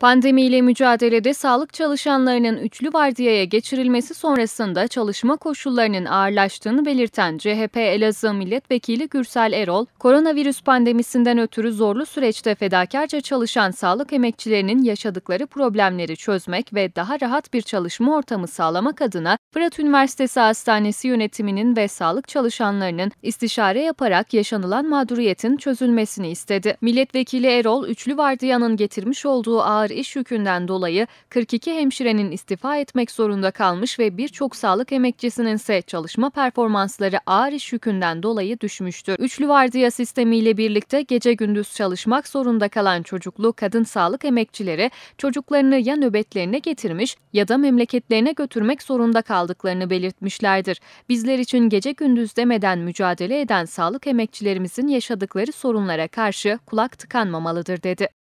Pandemiyle mücadelede sağlık çalışanlarının üçlü vardiyaya geçirilmesi sonrasında çalışma koşullarının ağırlaştığını belirten CHP Elazığ Milletvekili Gürsel Erol, koronavirüs pandemisinden ötürü zorlu süreçte fedakarca çalışan sağlık emekçilerinin yaşadıkları problemleri çözmek ve daha rahat bir çalışma ortamı sağlamak adına Fırat Üniversitesi Hastanesi yönetiminin ve sağlık çalışanlarının istişare yaparak yaşanılan mağduriyetin çözülmesini istedi. Milletvekili Erol, üçlü vardiyanın getirmiş olduğu ağır ağır iş yükünden dolayı 42 hemşirenin istifa etmek zorunda kalmış ve birçok sağlık emekçisinin ise çalışma performansları ağır iş yükünden dolayı düşmüştür. Üçlü vardiya sistemiyle birlikte gece gündüz çalışmak zorunda kalan çocuklu kadın sağlık emekçileri çocuklarını ya nöbetlerine getirmiş ya da memleketlerine götürmek zorunda kaldıklarını belirtmişlerdir. Bizler için gece gündüz demeden mücadele eden sağlık emekçilerimizin yaşadıkları sorunlara karşı kulak tıkanmamalıdır dedi.